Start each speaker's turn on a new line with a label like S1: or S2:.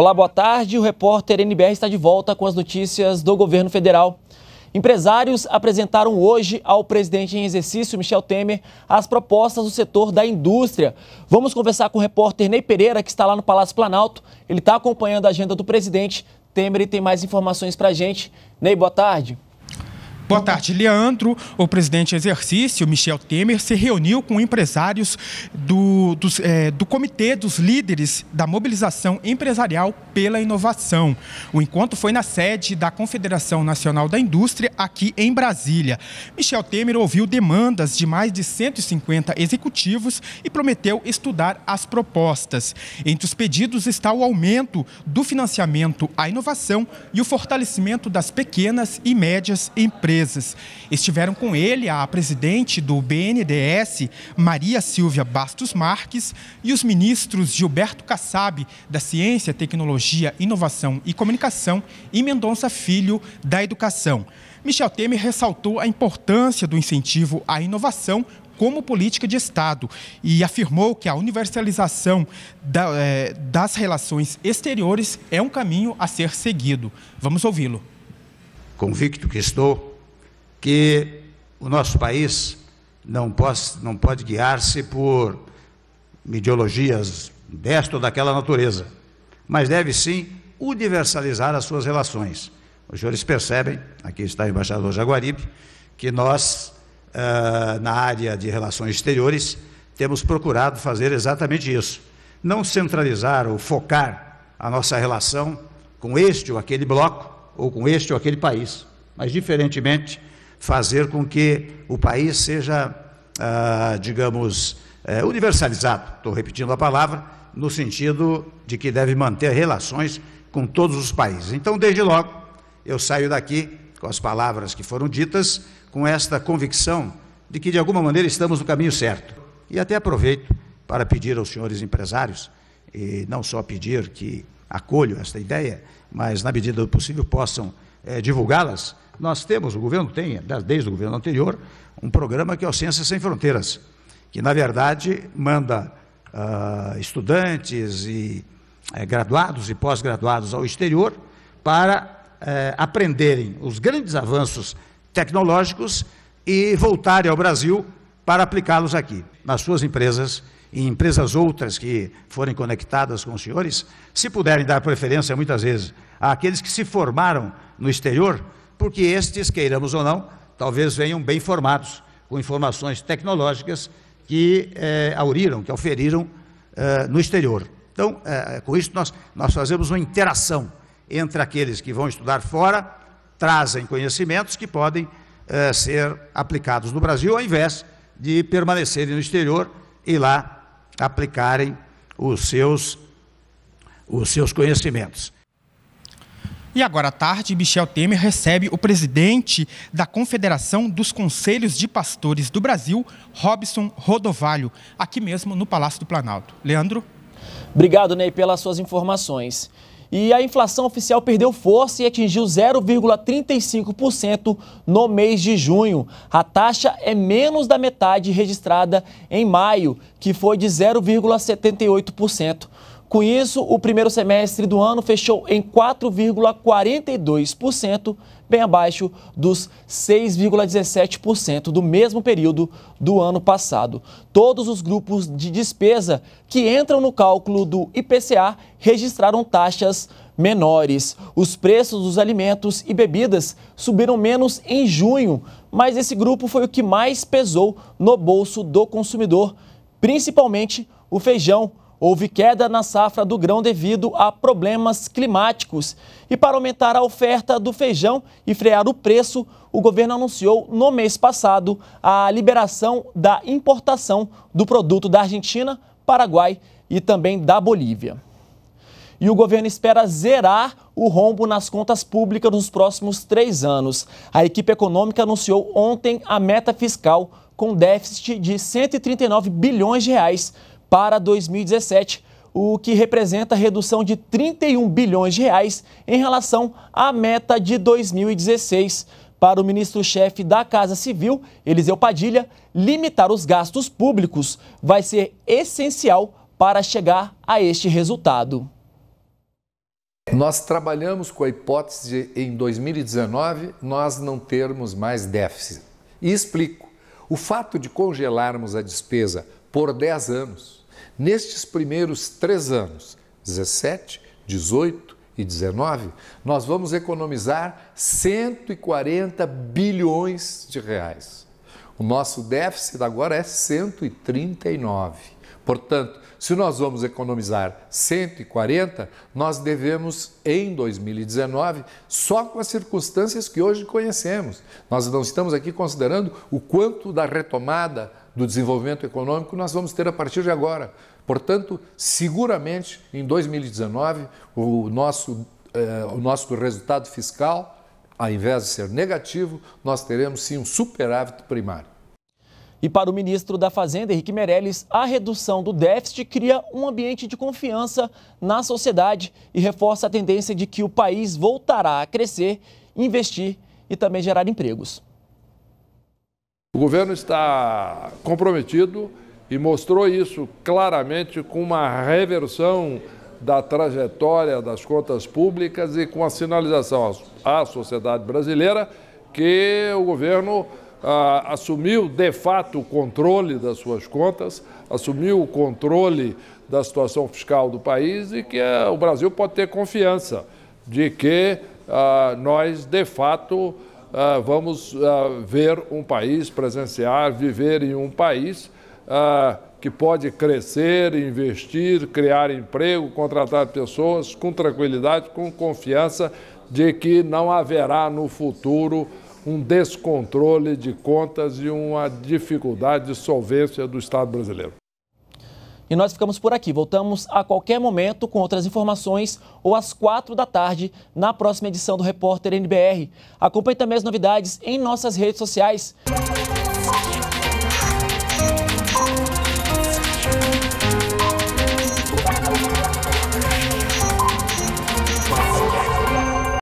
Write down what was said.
S1: Olá, boa tarde. O repórter NBR está de volta com as notícias do governo federal. Empresários apresentaram hoje ao presidente em exercício, Michel Temer, as propostas do setor da indústria. Vamos conversar com o repórter Ney Pereira, que está lá no Palácio Planalto. Ele está acompanhando a agenda do presidente. Temer e tem
S2: mais informações para a gente. Ney, boa tarde. Boa tarde, Leandro. O presidente exercício, Michel Temer, se reuniu com empresários do, dos, é, do Comitê dos Líderes da Mobilização Empresarial pela Inovação. O encontro foi na sede da Confederação Nacional da Indústria, aqui em Brasília. Michel Temer ouviu demandas de mais de 150 executivos e prometeu estudar as propostas. Entre os pedidos está o aumento do financiamento à inovação e o fortalecimento das pequenas e médias empresas empresas. Estiveram com ele a presidente do BNDES, Maria Silvia Bastos Marques, e os ministros Gilberto Kassab, da Ciência, Tecnologia, Inovação e Comunicação, e Mendonça Filho, da Educação. Michel Temer ressaltou a importância do incentivo à inovação como política de Estado e afirmou que a universalização da, é, das relações exteriores é um caminho a ser seguido.
S3: Vamos ouvi-lo. Convicto que estou que o nosso país não pode, não pode guiar-se por ideologias desta ou daquela natureza, mas deve sim universalizar as suas relações. Os senhores percebem, aqui está o embaixador Jaguaribe, que nós, ah, na área de relações exteriores, temos procurado fazer exatamente isso. Não centralizar ou focar a nossa relação com este ou aquele bloco ou com este ou aquele país, mas, diferentemente, fazer com que o país seja, ah, digamos, eh, universalizado, estou repetindo a palavra, no sentido de que deve manter relações com todos os países. Então, desde logo, eu saio daqui com as palavras que foram ditas, com esta convicção de que, de alguma maneira, estamos no caminho certo. E até aproveito para pedir aos senhores empresários, e não só pedir que acolham esta ideia, mas, na medida do possível, possam é, divulgá-las, nós temos, o governo tem, desde o governo anterior, um programa que é o Ciências Sem Fronteiras, que, na verdade, manda uh, estudantes e eh, graduados e pós-graduados ao exterior para eh, aprenderem os grandes avanços tecnológicos e voltarem ao Brasil para aplicá-los aqui, nas suas empresas e empresas outras que forem conectadas com os senhores, se puderem dar preferência muitas vezes àqueles que se formaram no exterior, porque estes, queiramos ou não, talvez venham bem formados, com informações tecnológicas que eh, auriram, que oferiram eh, no exterior. Então, eh, com isso, nós, nós fazemos uma interação entre aqueles que vão estudar fora, trazem conhecimentos que podem eh, ser aplicados no Brasil, ao invés de permanecerem no exterior e lá aplicarem os seus, os seus conhecimentos.
S2: E agora à tarde, Michel Temer recebe o presidente da Confederação dos Conselhos de Pastores do Brasil, Robson Rodovalho, aqui mesmo no Palácio do Planalto. Leandro? Obrigado, Ney, pelas suas informações. E a inflação oficial perdeu
S1: força e atingiu 0,35% no mês de junho. A taxa é menos da metade registrada em maio, que foi de 0,78%. Com isso, o primeiro semestre do ano fechou em 4,42%, bem abaixo dos 6,17% do mesmo período do ano passado. Todos os grupos de despesa que entram no cálculo do IPCA registraram taxas menores. Os preços dos alimentos e bebidas subiram menos em junho, mas esse grupo foi o que mais pesou no bolso do consumidor, principalmente o feijão Houve queda na safra do grão devido a problemas climáticos. E para aumentar a oferta do feijão e frear o preço, o governo anunciou no mês passado a liberação da importação do produto da Argentina, Paraguai e também da Bolívia e o governo espera zerar o rombo nas contas públicas nos próximos três anos. A equipe econômica anunciou ontem a meta fiscal com déficit de 139 bilhões de reais para 2017, o que representa redução de 31 bilhões de reais em relação à meta de 2016. Para o ministro-chefe da Casa Civil, Eliseu Padilha, limitar os gastos públicos vai ser essencial para chegar a este resultado.
S4: Nós trabalhamos com a hipótese de, em 2019 nós não termos mais déficit. E explico. O fato de congelarmos a despesa por 10 anos Nestes primeiros três anos, 17, 18 e 19, nós vamos economizar 140 bilhões de reais. O nosso déficit agora é 139. Portanto, se nós vamos economizar 140, nós devemos, em 2019, só com as circunstâncias que hoje conhecemos. Nós não estamos aqui considerando o quanto da retomada do desenvolvimento econômico nós vamos ter a partir de agora. Portanto, seguramente em 2019, o nosso, eh, o nosso resultado fiscal, ao invés de ser negativo, nós teremos sim um superávit primário. E para o ministro da Fazenda, Henrique Meirelles, a redução do déficit cria
S1: um ambiente de confiança na sociedade e reforça a tendência de que o país voltará a crescer, investir e também gerar empregos.
S5: O governo está comprometido e mostrou isso claramente com uma reversão da trajetória das contas públicas e com a sinalização à sociedade brasileira que o governo ah, assumiu de fato o controle das suas contas, assumiu o controle da situação fiscal do país e que ah, o Brasil pode ter confiança de que ah, nós de fato ah, vamos ah, ver um país, presenciar, viver em um país ah, que pode crescer, investir, criar emprego, contratar pessoas com tranquilidade, com confiança de que não haverá no futuro um descontrole de contas e uma dificuldade de solvência do Estado brasileiro. E nós ficamos por aqui.
S1: Voltamos a qualquer momento com outras informações ou às quatro da tarde na próxima edição do Repórter NBR. Acompanhe também as novidades em nossas redes sociais.